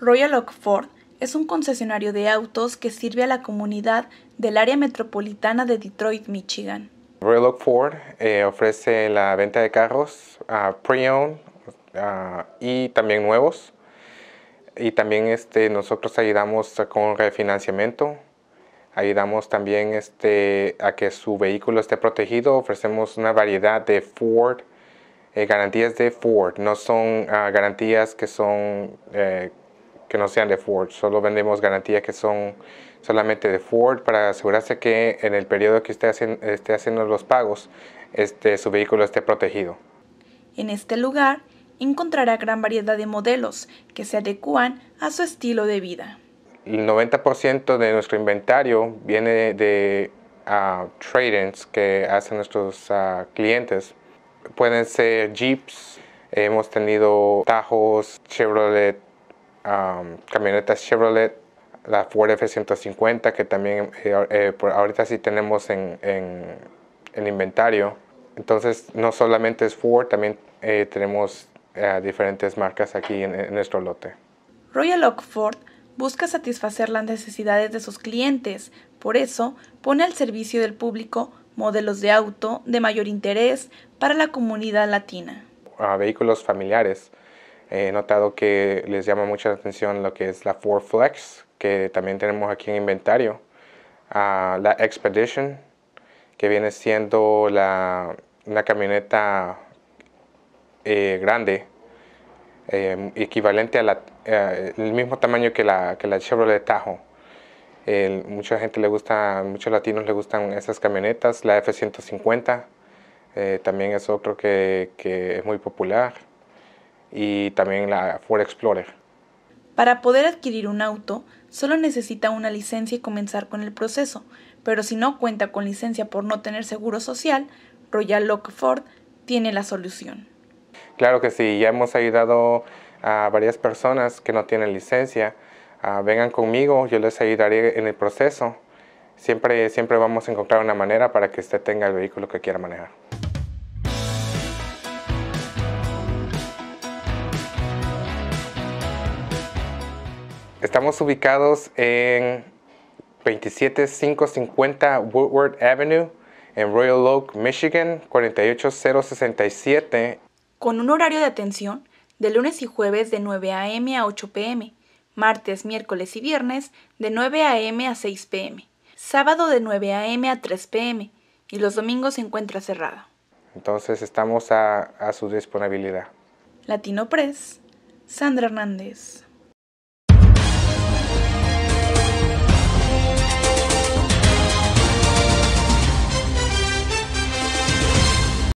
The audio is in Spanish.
Royal Oak Ford es un concesionario de autos que sirve a la comunidad del área metropolitana de Detroit, Michigan. Royal Oak Ford eh, ofrece la venta de carros ah, pre-owned ah, y también nuevos. Y también este, nosotros ayudamos con refinanciamiento. Ayudamos también este, a que su vehículo esté protegido. Ofrecemos una variedad de Ford, eh, garantías de Ford. No son ah, garantías que son eh, que no sean de Ford. Solo vendemos garantías que son solamente de Ford para asegurarse que en el periodo que usted esté haciendo los pagos, este, su vehículo esté protegido. En este lugar encontrará gran variedad de modelos que se adecúan a su estilo de vida. El 90% de nuestro inventario viene de uh, ah, trade que hacen nuestros ah, clientes. Pueden ser Jeeps, hemos tenido Tajos, Chevrolet camionetas Chevrolet, la Ford F-150, que también eh, eh, ahorita sí tenemos en, en, inventario. Entonces, no solamente es Ford, también eh, tenemos diferentes marcas aquí en, nuestro lote. Royal Oak Ford busca satisfacer las necesidades de sus clientes, por eso pone al servicio del público modelos de auto de mayor interés para la comunidad latina. vehículos familiares, He notado que les llama mucha atención lo que es la Ford Flex, que también tenemos aquí en inventario. Ah, la Expedition, que viene siendo la, una camioneta eh, grande, eh, equivalente al eh, el mismo tamaño que la, que la Chevrolet Tahoe. mucha gente le gusta, muchos latinos le gustan esas camionetas. La F-150 también es otro que, que es muy popular y también la Ford Explorer. Para poder adquirir un auto, solo necesita una licencia y comenzar con el proceso, pero si no cuenta con licencia por no tener seguro social, Royal Lock Ford tiene la solución. Claro que sí, ya hemos ayudado a varias personas que no tienen licencia. Ah, vengan conmigo, yo les ayudaré en el proceso. Siempre, siempre vamos a encontrar una manera para que usted tenga el vehículo que quiera manejar. Estamos ubicados en 27550 Woodward Avenue en Royal Oak, Michigan 48067. Con un horario de atención de lunes y jueves de 9 a.m. a 8 p.m., martes, miércoles y viernes de 9 a.m. a 6 p.m., sábado de 9 a.m. a 3 p.m. y los domingos se encuentra cerrada. Entonces estamos a, a su disponibilidad. Latino Press, Sandra Hernández.